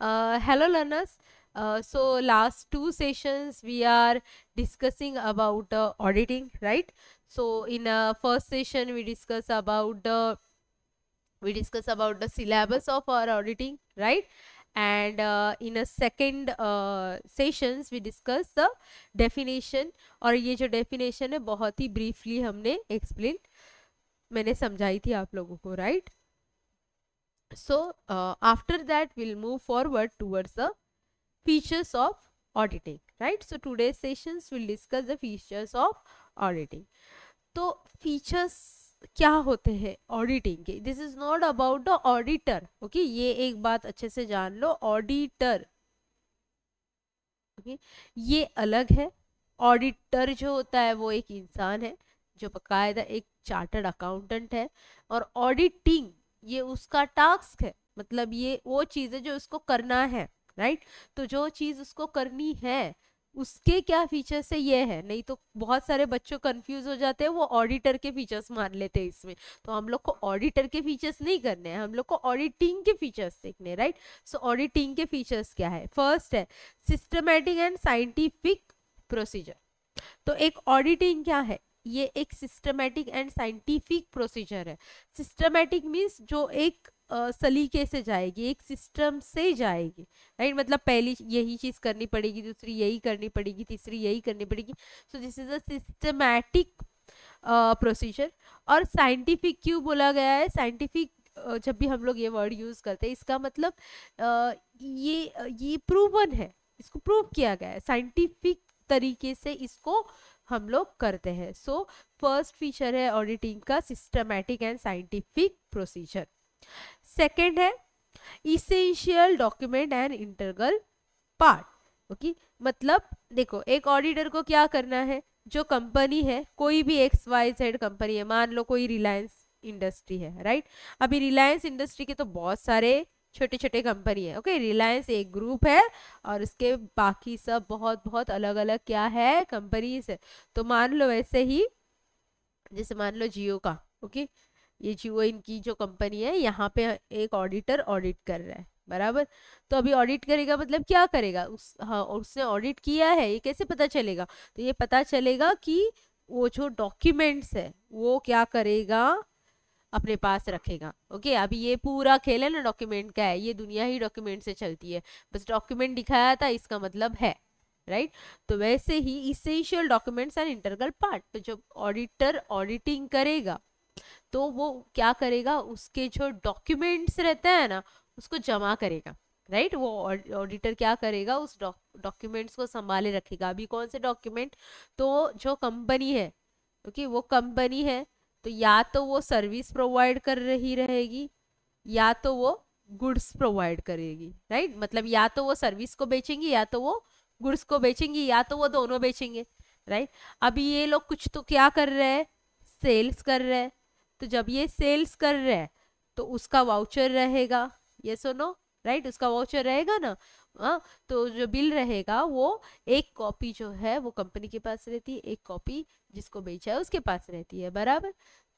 Uh, hello learners. Uh, so last two sessions we are discussing about uh, auditing, right? So in uh, first session we discuss about the we discuss about the syllabus of our auditing, right? and uh, in a second uh, sessions we discuss the definition और ये जो definition है बहुत ही briefly हमने explain मैंने समझाई थी आप लोगों को right right? so uh, after that we'll move forward towards the features of auditing right so today's sessions will discuss the features of auditing so features क्या होते हैं ऑडिटिंग के this is not about the auditor okay ये एक बात अच्छे से जान लो ऑडिटर ओके okay? ये अलग है ऑडिटर जो होता है वो एक इंसान है जो बकायदा एक चार्टर्ड अकाउंटेंट है और ऑडिटिंग ये उसका टास्क है मतलब ये वो चीज़ है जो उसको करना है राइट तो जो चीज़ उसको करनी है उसके क्या फीचर्स है ये है नहीं तो बहुत सारे बच्चों कंफ्यूज हो जाते हैं वो ऑडिटर के फीचर्स मान लेते हैं इसमें तो हम लोग को ऑडिटर के फीचर्स नहीं करने हैं हम लोग को ऑडिटिंग के फीचर्स देखने राइट सो ऑडिटिंग के फीचर्स क्या है फर्स्ट है सिस्टमेटिक एंड साइंटिफिक प्रोसीजर तो एक ऑडिटिंग क्या है ये एक सिस्टमेटिक एंड साइंटिफिक प्रोसीजर है सिस्टमेटिक मीन्स जो एक Uh, सलीके से जाएगी एक सिस्टम से जाएगी राइट मतलब पहली यही चीज़ करनी पड़ेगी दूसरी यही करनी पड़ेगी तीसरी यही करनी पड़ेगी so this is a systematic procedure और साइंटिफिक क्यों बोला गया है साइंटिफिक जब भी हम लोग ये वर्ड यूज़ करते हैं इसका मतलब uh, ये ये प्रूवन है इसको प्रूव किया गया है साइंटिफिक तरीके से इसको हम लोग करते हैं सो फर्स्ट फीचर है ऑडिटिंग का systematic and scientific procedure second है essential document and integral part okay मतलब देखो एक ऑडिटर को क्या करना है जो कंपनी है कोई भी एक्स वाई जेड कंपनी है मान लो कोई रिलायंस इंडस्ट्री है राइट अभी रिलायंस इंडस्ट्री के तो बहुत सारे छोटे छोटे कंपनी है ओके रिलायंस एक ग्रुप है और उसके बाकी सब बहुत बहुत अलग अलग क्या है कंपनीज है तो मान लो वैसे ही जैसे मान लो जियो का ओके ये जियो इनकी जो कंपनी है यहाँ पे एक ऑडिटर ऑडिट कर रहा है बराबर तो अभी ऑडिट करेगा मतलब क्या करेगा उस हाँ उसने ऑडिट किया है ये कैसे पता चलेगा तो ये पता चलेगा कि वो जो डॉक्यूमेंट्स है वो क्या करेगा अपने पास रखेगा ओके अभी ये पूरा खेल है ना डॉक्यूमेंट का है ये दुनिया ही डॉक्यूमेंट से चलती है बस डॉक्यूमेंट दिखाया था इसका मतलब है राइट right? तो वैसे ही essential documents and integral part तो जब ऑडिटर ऑडिटिंग करेगा तो वो क्या करेगा उसके जो डॉक्यूमेंट्स रहते हैं ना उसको जमा करेगा राइट right? वो ऑडिटर क्या करेगा उस डॉक्यूमेंट्स को संभाले रखेगा अभी कौन से डॉक्यूमेंट तो जो कंपनी है ओके okay, वो कंपनी है तो या तो वो सर्विस प्रोवाइड कर रही रहेगी या तो वो गुड्स प्रोवाइड करेगी राइट मतलब या तो वो सर्विस को बेचेंगी या तो वो गुड्स को बेचेंगी या तो वो दोनों बेचेंगे राइट अभी ये लोग कुछ तो क्या कर रहे हैं सेल्स कर रहे हैं तो जब ये सेल्स कर रहे हैं तो उसका वाउचर रहेगा ये सुनो राइट उसका वाउचर रहेगा ना आ, हाँ, तो जो बिल रहेगा वो एक कॉपी जो है वो कंपनी के पास रहती है एक कॉपी जिसको बेचा है उसके पास रहती है बराबर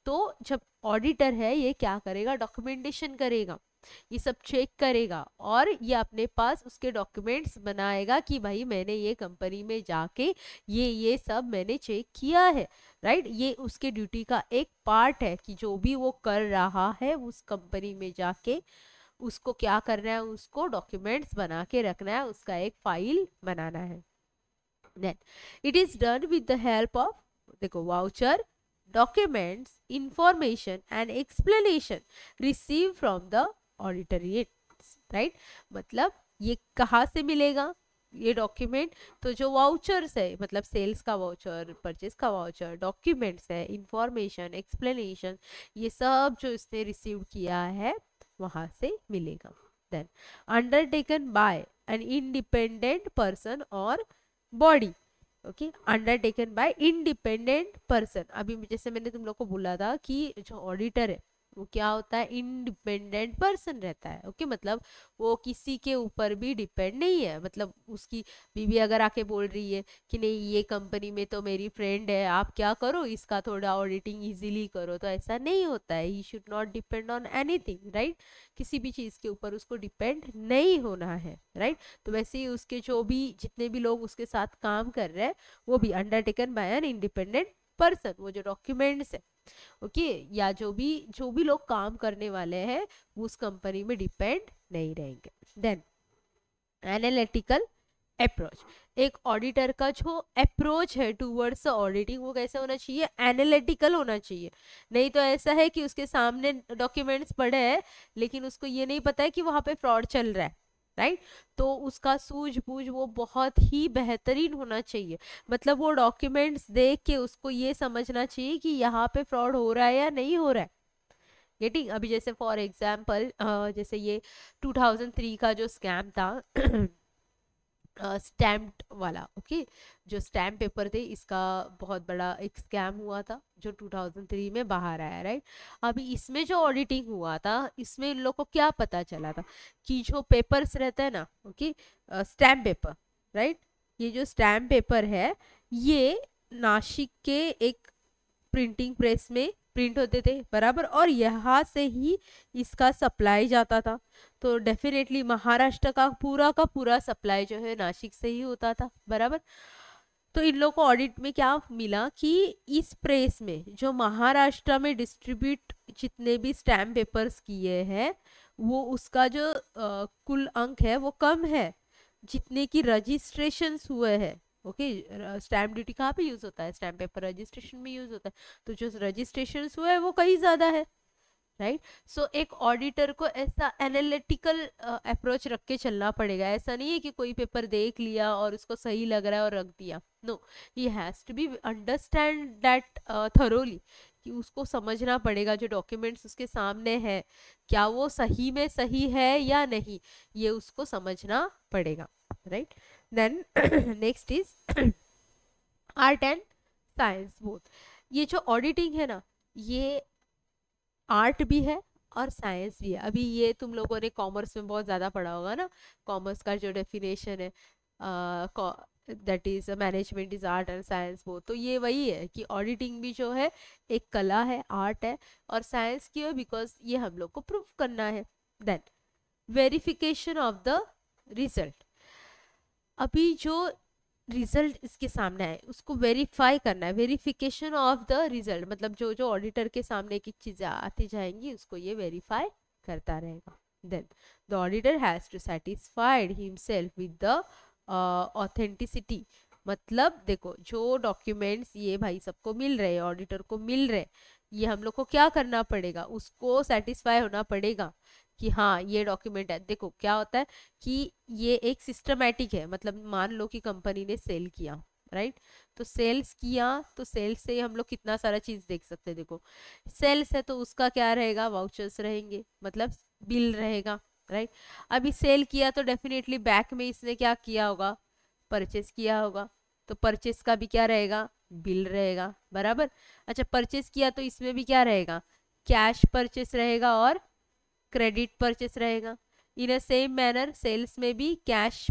तो जब ऑडिटर है ये क्या करेगा डॉक्यूमेंटेशन करेगा ये सब चेक करेगा और ये अपने पास उसके डॉक्यूमेंट्स बनाएगा कि भाई मैंने ये कंपनी में जाके ये ये सब मैंने चेक किया है राइट ये उसके ड्यूटी का एक पार्ट है कि जो भी वो कर रहा है उस कंपनी में जाके उसको क्या करना है उसको डॉक्यूमेंट्स बना के रखना है उसका एक फाइल बनाना है then it is done with the help of देखो voucher documents information and explanation receive from the auditoriates right मतलब ये कहाँ से मिलेगा ये डॉक्यूमेंट तो जो वाउचर्स है मतलब सेल्स का वाउचर परचेज का वाउचर डॉक्यूमेंट्स है इंफॉर्मेशन एक्सप्लेनेशन ये सब जो इसने रिसीव किया है वहां से मिलेगा then undertaken by an independent person और body okay undertaken by independent person अभी जैसे मैंने तुम लोग को बोला था कि जो ऑडिटर है वो क्या होता है इंडिपेंडेंट पर्सन रहता है ओके okay? मतलब वो किसी के ऊपर भी डिपेंड नहीं है मतलब उसकी बीवी अगर आके बोल रही है कि नहीं ये कंपनी में तो मेरी फ्रेंड है आप क्या करो इसका थोड़ा ऑडिटिंग इजीली करो तो ऐसा नहीं होता है he should not depend on anything right किसी भी चीज़ के ऊपर उसको डिपेंड नहीं होना है राइट right? तो वैसे ही उसके जो भी जितने भी लोग उसके साथ काम कर रहे हैं वो भी undertaken by an independent person वो जो डॉक्यूमेंट्स है ओके okay? या जो भी जो भी लोग काम करने वाले हैं वो उस कंपनी में डिपेंड नहीं रहेंगे देन एनालिटिकल अप्रोच एक ऑडिटर का जो अप्रोच है टूवर्ड्स ऑडिटिंग वो कैसा होना चाहिए एनालिटिकल होना चाहिए नहीं तो ऐसा है कि उसके सामने डॉक्यूमेंट्स पड़े हैं लेकिन उसको ये नहीं पता है कि वहाँ पे फ्रॉड चल रहा है राइट तो उसका सूझबूझ वो बहुत ही बेहतरीन होना चाहिए मतलब वो डॉक्यूमेंट्स देख के उसको ये समझना चाहिए कि यहाँ पे फ्रॉड हो रहा है या नहीं हो रहा है गेटिंग अभी जैसे फॉर एग्जाम्पल जैसे ये 2003 का जो स्कैम था स्टैम्प्ड वाला ओके जो स्टैम्प पेपर थे इसका बहुत बड़ा एक स्कैम हुआ था जो 2003 में बाहर आया राइट अभी इसमें जो ऑडिटिंग हुआ था इसमें इन लोग को क्या पता चला था कि जो पेपर्स रहते हैं ना ओके स्टैम्प पेपर राइट ये जो स्टैम्प पेपर है ये नासिक के एक प्रिंटिंग प्रेस में प्रिंट होते थे बराबर और यहाँ से ही इसका सप्लाई जाता था तो डेफिनेटली महाराष्ट्र का पूरा का पूरा सप्लाई जो है नासिक से ही होता था बराबर तो इन लोगों को ऑडिट में क्या मिला कि इस प्रेस में जो महाराष्ट्र में डिस्ट्रीब्यूट जितने भी स्टैम्प पेपर्स किए हैं वो उसका जो आ, कुल अंक है वो कम है जितने की रजिस्ट्रेशन हुए हैं ओके स्टैम्प ड्यूटी कहाँ पे यूज़ होता है स्टैम्प पेपर रजिस्ट्रेशन में यूज़ होता है तो जो रजिस्ट्रेशन हुआ है वो कहीं ज़्यादा है राइट right? सो so, एक ऑडिटर को ऐसा एनालिटिकल अप्रोच रख के चलना पड़ेगा ऐसा नहीं है कि कोई पेपर देख लिया और उसको सही लग रहा है और रख दिया no he has to be understand that thoroughly कि उसको समझना पड़ेगा जो डॉक्यूमेंट्स उसके सामने है क्या वो सही में सही है या नहीं ये उसको समझना पड़ेगा right right? Then next is art and science both ये जो ऑडिटिंग है ना ये आर्ट भी है और साइंस भी है अभी ये तुम लोगों ने कॉमर्स में बहुत ज़्यादा पढ़ा होगा ना कॉमर्स का जो डेफिनेशन है that is management is art and science वो तो ये वही है कि ऑडिटिंग भी जो है एक कला है आर्ट है और साइंस की है बिकॉज ये हम लोग को प्रूव करना है then verification of the result अभी जो रिजल्ट इसके सामने आए उसको वेरीफाई करना है वेरिफिकेशन ऑफ द रिजल्ट मतलब जो जो ऑडिटर के सामने की चीज़ें आती जाएंगी उसको ये वेरीफाई करता रहेगा then the auditor has to satisfied himself with the authenticity मतलब देखो जो डॉक्यूमेंट्स ये भाई सबको मिल रहे हैं ऑडिटर को मिल रहे ये हम लोग को क्या करना पड़ेगा उसको सेटिस्फाई होना पड़ेगा कि हाँ ये डॉक्यूमेंट है देखो क्या होता है कि ये एक सिस्टमेटिक है मतलब मान लो कि कंपनी ने सेल किया राइट right? तो सेल्स किया तो सेल्स से हम लोग कितना सारा चीज देख सकते हैं देखो सेल्स है तो उसका क्या रहेगा वाउचर्स रहेंगे मतलब बिल रहेगा राइट अभी सेल किया तो डेफिनेटली बैक में इसने क्या किया होगा परचेस किया होगा तो परचेस का भी क्या रहेगा बिल रहेगा बराबर अच्छा परचेस किया तो इसमें भी क्या रहेगा कैश परचेस रहेगा और क्रेडिट परचेस रहेगा in a same manner sales में भी कैश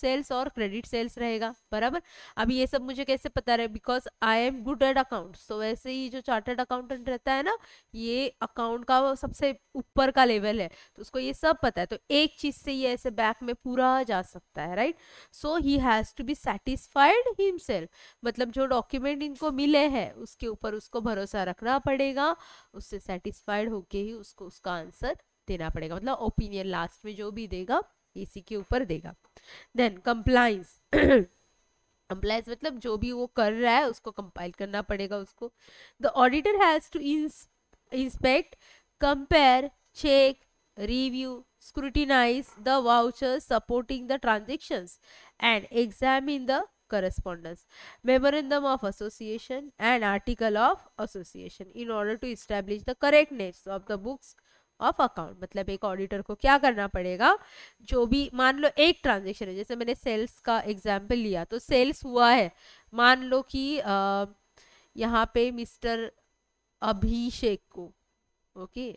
सेल्स और क्रेडिट सेल्स रहेगा बराबर अब ये सब मुझे कैसे पता रहे because I am good at account so वैसे ही जो चार्टर्ड अकाउंटेंट रहता है ना ये अकाउंट का सबसे ऊपर का लेवल है तो उसको ये सब पता है तो एक चीज से ये ऐसे बैक में पूरा जा सकता है right so he has to be satisfied himself मतलब जो डॉक्यूमेंट इनको मिले हैं उसके ऊपर उसको भरोसा रखना पड़ेगा उससे सेटिस्फाइड होके ही उसको उसका आंसर देना पड़ेगा मतलब ओपिनियन लास्ट में जो भी देगा एसी के ऊपर देगा देन कंप्लाइंस कंप्लाइंस मतलब जो भी वो कर रहा है उसको कंपाइल करना पड़ेगा उसको the auditor has to inspect compare check review scrutinise the voucher supporting the transactions and examine the correspondence memorandum of association and article of association in order to establish the correctness of the books of account मतलब एक auditor को क्या करना पड़ेगा जो भी मान लो एक ट्रांजेक्शन है जैसे मैंने सेल्स का एग्जाम्पल लिया तो सेल्स हुआ है मान लो कि यहाँ पे मिस्टर अभिषेक को ओके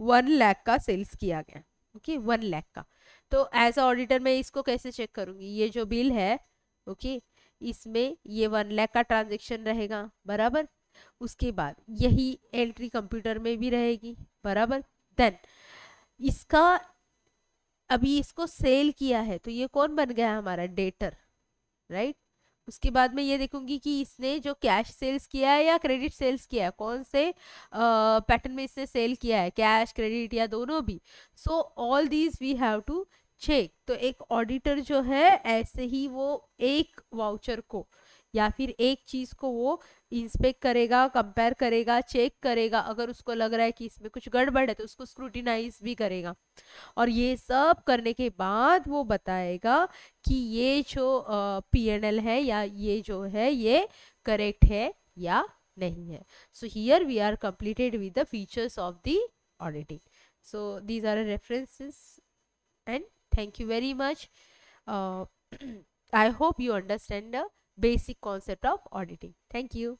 वन लैख का सेल्स किया गया ओके वन लैख का तो एज अ ऑडिटर मैं इसको कैसे चेक करूंगी ये जो बिल है ओके okay, इसमें ये वन लैख का ट्रांजेक्शन रहेगा बराबर उसके बाद यही एंट्री कंप्यूटर में भी रहेगी बराबर देन इसका अभी इसको सेल किया है तो ये कौन बन गया हमारा डेटर राइट उसके बाद में ये देखूंगी कि इसने जो कैश सेल्स किया है या क्रेडिट सेल्स किया है कौन से पैटर्न में इसने सेल किया है कैश क्रेडिट या दोनों भी so all these we have to check तो एक ऑडिटर जो है ऐसे ही वो एक वाउचर को या फिर एक चीज़ को वो इंस्पेक्ट करेगा कंपेयर करेगा चेक करेगा अगर उसको लग रहा है कि इसमें कुछ गड़बड़ है तो उसको स्क्रूटिनाइज भी करेगा और ये सब करने के बाद वो बताएगा कि ये जो पी एन एल है या ये जो है ये करेक्ट है या नहीं है so here we are completed with the features of the auditing so these are references and thank you very much I hope you understand basic concept of auditing. Thank you.